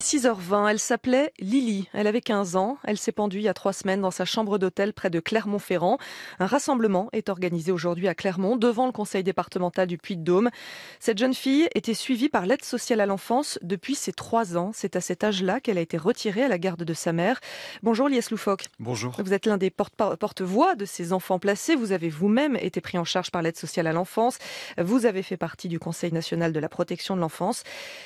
6h20, elle s'appelait Lily. Elle avait 15 ans. Elle s'est pendue il y a trois semaines dans sa chambre d'hôtel près de Clermont-Ferrand. Un rassemblement est organisé aujourd'hui à Clermont devant le conseil départemental du Puy-de-Dôme. Cette jeune fille était suivie par l'aide sociale à l'enfance depuis ses trois ans. C'est à cet âge-là qu'elle a été retirée à la garde de sa mère. Bonjour Lies Loufoque. Bonjour. Vous êtes l'un des porte-voix de ces enfants placés. Vous avez vous-même été pris en charge par l'aide sociale à l'enfance. Vous avez fait partie du Conseil national de la protection de l'enfance.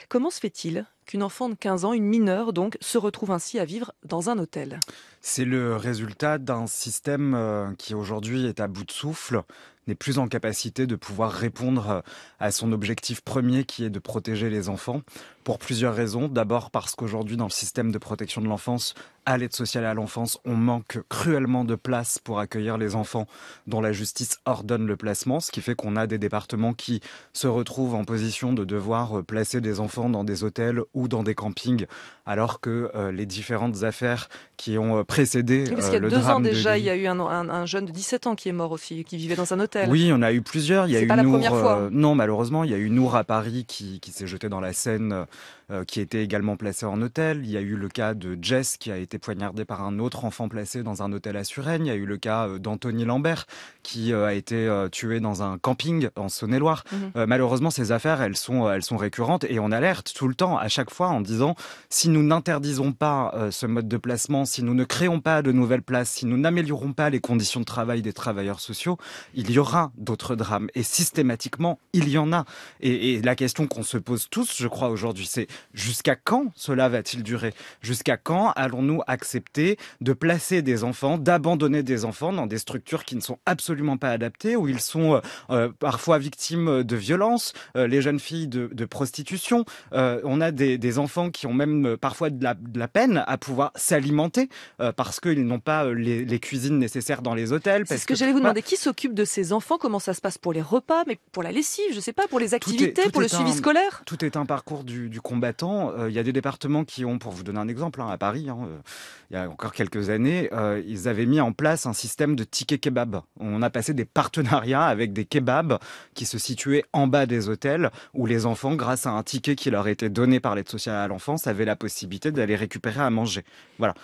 Comment se fait-il une enfant de 15 ans, une mineure donc, se retrouve ainsi à vivre dans un hôtel. C'est le résultat d'un système euh, qui aujourd'hui est à bout de souffle, n'est plus en capacité de pouvoir répondre euh, à son objectif premier qui est de protéger les enfants pour plusieurs raisons. D'abord parce qu'aujourd'hui dans le système de protection de l'enfance, à l'aide sociale à l'enfance, on manque cruellement de place pour accueillir les enfants dont la justice ordonne le placement, ce qui fait qu'on a des départements qui se retrouvent en position de devoir euh, placer des enfants dans des hôtels ou dans des campings alors que les différentes affaires qui ont précédé parce euh, y a deux ans déjà, il y a eu un, jeune de 17 ans qui est mort aussi, qui vivait dans un hôtel. Oui, on a eu plusieurs. Il y a eu pas la première fois. Euh, non, malheureusement, il y a eu Nour à Paris qui, qui s'est jeté dans la Seine euh, qui était également placé en hôtel. Il y a eu le cas de Jess qui a été poignardé par un autre enfant placé dans un hôtel à Suresnes. Il y a eu le cas euh, d'Anthony Lambert qui euh, a été tué dans un camping en Saône-et-Loire. Mhm. malheureusement, ces affaires, elles sont, elles sont récurrentes et on alerte tout le temps, à chaque fois, en disant si nous n'interdisons pas ce mode de placement, si nous ne créons pas de nouvelles places, si nous n'améliorons pas les conditions de travail des travailleurs sociaux, il y aura d'autres drames. Et systématiquement, il y en a. et la question qu'on se pose tous, je crois, aujourd'hui, c'est Jusqu'à quand cela va-t-il durer Jusqu'à quand allons-nous accepter de placer des enfants, d'abandonner des enfants dans des structures qui ne sont absolument pas adaptées, où ils sont euh, euh, parfois victimes de violences, euh, les jeunes filles de, prostitution. on a des, enfants qui ont même parfois de la, peine à pouvoir s'alimenter parce qu'ils n'ont pas les, cuisines nécessaires dans les hôtels. C'est ce que, j'allais vous demander. Qui s'occupe de ces enfants Comment ça se passe pour les repas, mais pour la lessive, je ne sais pas, pour les activités, pour le suivi scolaire Tout est un parcours du, du combat temps, euh, il y a des départements qui ont, pour vous donner un exemple, hein, à Paris, hein, euh, il y a encore quelques années, euh, ils avaient mis en place un système de tickets kebab. On a passé des partenariats avec des kebabs qui se situaient en bas des hôtels où les enfants, grâce à un ticket qui leur était donné par l'aide sociale à l'enfance, avaient la possibilité d'aller récupérer à manger. Voilà.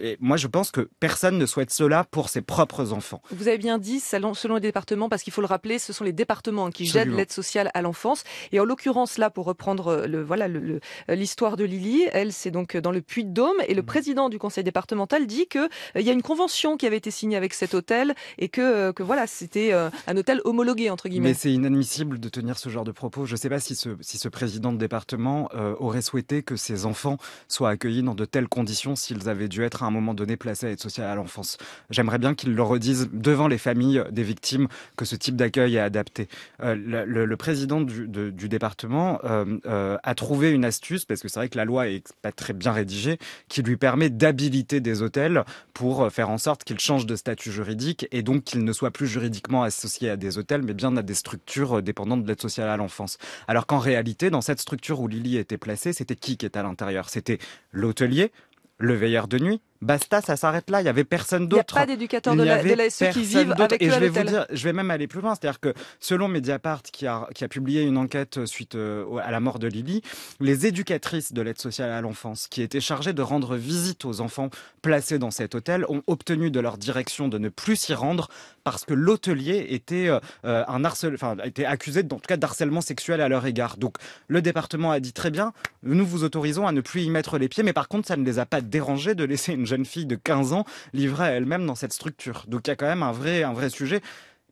Et moi, je pense que personne ne souhaite cela pour ses propres enfants. Vous avez bien dit, selon, les départements, parce qu'il faut le rappeler, ce sont les départements hein, qui gèrent l'aide sociale à l'enfance. Et en l'occurrence, là, pour reprendre le, voilà, le, euh, l'histoire de Lily. Elle, c'est donc euh, dans le Puy-de-Dôme. Et le mmh. président du conseil départemental dit qu'il euh, y a une convention qui avait été signée avec cet hôtel et que, que voilà, c'était un hôtel homologué, entre guillemets. Mais c'est inadmissible de tenir ce genre de propos. Je ne sais pas si ce, si ce président de département aurait souhaité que ses enfants soient accueillis dans de telles conditions s'ils avaient dû être à un moment donné placés à aide sociale à l'enfance. J'aimerais bien qu'il le redise devant les familles des victimes que ce type d'accueil est adapté. le, président du, du département a trouvé une parce que c'est vrai que la loi est pas très bien rédigée, qui lui permet d'habiliter des hôtels pour euh, faire en sorte qu'ils changent de statut juridique et donc qu'ils ne soient plus juridiquement associés à des hôtels, mais bien à des structures euh, dépendantes de l'aide sociale à l'enfance. Alors qu'en réalité, dans cette structure où Lily était placée, c'était qui qui était à l'intérieur C'était l'hôtelier, le veilleur de nuit, Basta, ça s'arrête là. Il y avait personne d'autre. Il n'y a pas d'éducateur de, la, de qui vivent avec Et eux je vais je vais même aller plus loin. C'est-à-dire que selon Mediapart, qui a, qui a publié une enquête suite euh, à la mort de Lily, les éducatrices de l'aide sociale à l'enfance, qui étaient chargées de rendre visite aux enfants placés dans cet hôtel, ont obtenu de leur direction de ne plus s'y rendre parce que l'hôtelier était euh, euh, enfin, était accusé, en tout cas, d'harcèlement sexuel à leur égard. Donc, le département a dit très bien, nous vous autorisons à ne plus y mettre les pieds, mais par contre, ça ne les a pas dérangés de laisser une jeune fille de 15 ans livrée à elle-même dans cette structure. Donc il y a quand même un vrai, un vrai sujet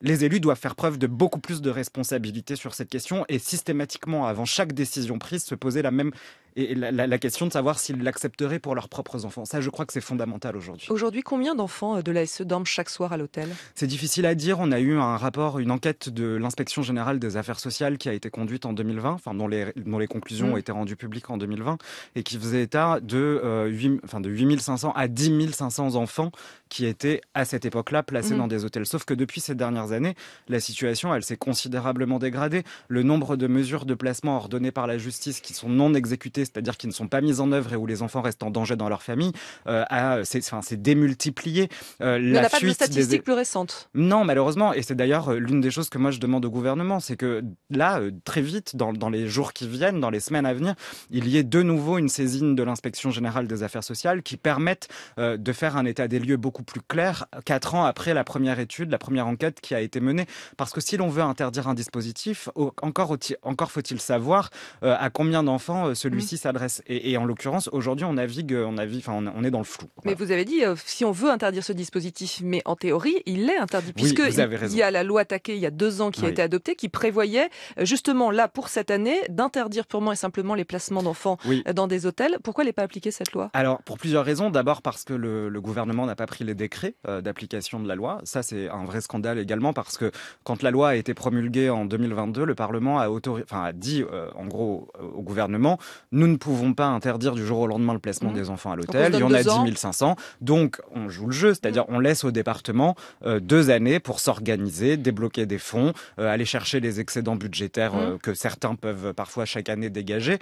les élus doivent faire preuve de beaucoup plus de responsabilité sur cette question et systématiquement, avant chaque décision prise, se poser la même et la, question de savoir s'ils l'accepteraient pour leurs propres enfants. Ça, je crois que c'est fondamental aujourd'hui. Aujourd'hui, combien d'enfants euh, de l'ASE dorment chaque soir à l'hôtel C'est difficile à dire. On a eu un rapport, une enquête de l'inspection générale des affaires sociales qui a été conduite en 2020, enfin dont les, dont les conclusions mm. ont été rendues publiques en 2020 et qui faisait état de, euh, enfin, de 8500 à 10 500 enfants qui étaient à cette époque-là placés mm. dans des hôtels. Sauf que depuis ces dernières années, la situation, elle s'est considérablement dégradée. Le nombre de mesures de placement ordonnées par la justice qui sont non exécutées c'est-à-dire qui ne sont pas mises en œuvre et où les enfants restent en danger dans leur famille, euh, c'est, enfin, démultiplié. Euh, la on n'a pas de statistiques plus récentes. Non, malheureusement. Et c'est d'ailleurs euh, l'une des choses que moi je demande au gouvernement, c'est que là, euh, très vite, dans, les jours qui viennent, dans les semaines à venir, il y ait de nouveau une saisine de l'inspection générale des affaires sociales qui permette de faire un état des lieux beaucoup plus clair quatre ans après la première étude, la première enquête qui a été menée. Parce que si l'on veut interdire un dispositif, encore, encore faut-il savoir à combien d'enfants celui-ci s'adresse. Et, en l'occurrence, aujourd'hui, on navigue, euh, on navigue, enfin, on, est dans le flou. Mais vous avez dit, euh, si on veut interdire ce dispositif, mais en théorie, il est interdit, puisque il y a la loi taquet il y a deux ans qui a été adoptée, qui prévoyait euh, justement là pour cette année d'interdire purement et simplement les placements d'enfants dans des hôtels. Pourquoi elle n'est pas appliquée cette loi Alors pour plusieurs raisons. D'abord parce que le, gouvernement n'a pas pris les décrets d'application de la loi. Ça c'est un vrai scandale également parce que quand la loi a été promulguée en 2022, le Parlement a, enfin, a dit en gros au gouvernement nous nous ne pouvons pas interdire du jour au lendemain le placement mmh. des enfants à l'hôtel. Il y en a 10 500. Donc, on joue le jeu, c'est-à-dire mmh. on laisse au département euh, deux années pour s'organiser, débloquer des fonds, euh, aller chercher les excédents budgétaires euh, mmh. que certains peuvent parfois chaque année dégager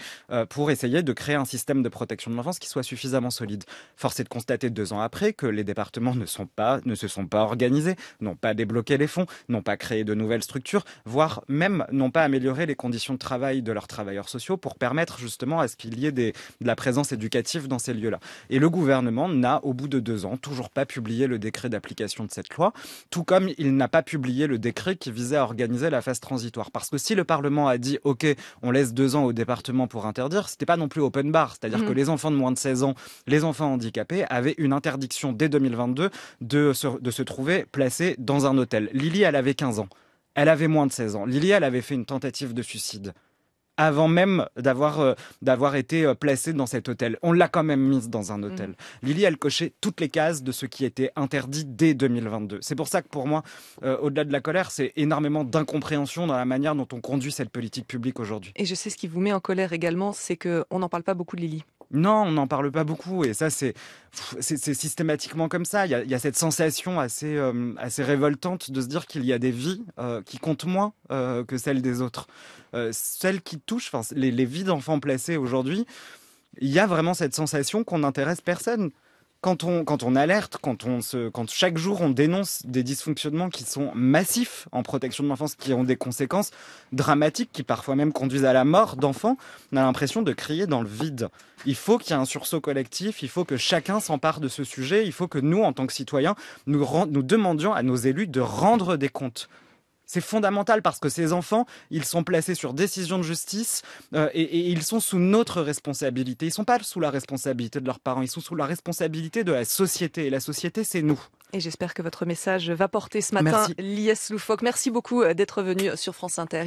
pour essayer de créer un système de protection de l'enfance qui soit suffisamment solide. Force est de constater deux ans après que les départements ne, sont pas, ne se sont pas organisés, n'ont pas débloqué les fonds, n'ont pas créé de nouvelles structures, voire même n'ont pas amélioré les conditions de travail de leurs travailleurs sociaux pour permettre justement à qu'il y ait de la présence éducative dans ces lieux-là. Et le gouvernement n'a, au bout de deux ans, toujours pas publié le décret d'application de cette loi, tout comme il n'a pas publié le décret qui visait à organiser la phase transitoire. Parce que si le Parlement a dit, OK, on laisse deux ans au département pour interdire, c'était pas non plus open bar. C'est-à-dire que mm. les enfants de moins de 16 ans, les enfants handicapés, avaient une interdiction dès 2022 de se, de se trouver placés dans un hôtel. Lily, elle avait 15 ans. Elle avait moins de 16 ans. Lily, elle avait fait une tentative de suicide avant même d'avoir euh, été euh, placée dans cet hôtel. On l'a quand même mise dans un mhm. hôtel. Lili Lily, elle cochait toutes les cases de ce qui était interdit dès 2022. C'est pour ça que pour moi, euh, au-delà de la colère, c'est énormément d'incompréhension dans la manière dont on conduit cette politique publique aujourd'hui. Et je sais ce qui vous met en colère également, c'est qu'on n'en parle pas beaucoup de Lily. Non, on n'en parle pas beaucoup. Et ça, c'est systématiquement comme ça. Il y, a, cette sensation euh, assez, révoltante de se dire qu'il y a des vies euh, qui comptent moins euh, que celles des autres. celles qui touchent, les, les vies d'enfants placés aujourd'hui, il y a vraiment cette sensation qu'on n'intéresse personne quand on, alerte, quand, chaque jour on dénonce des dysfonctionnements qui sont massifs en protection de l'enfance, qui ont des conséquences dramatiques, qui parfois même conduisent à la mort d'enfants, on a l'impression de crier dans le vide. Il faut qu'il y ait un sursaut collectif, il faut que chacun s'empare de ce sujet, il faut que nous, en tant que citoyens, nous demandions à nos élus de rendre des comptes c'est fondamental parce que ces enfants, ils sont placés sur décision de justice euh, et, ils sont sous notre responsabilité. Ils ne sont pas sous la responsabilité de leurs parents, ils sont sous la responsabilité de la société. Et la société, c'est nous. Et j'espère que votre message va porter ce matin l'IS Loufoque. Merci beaucoup euh, d'être venu sur France Inter.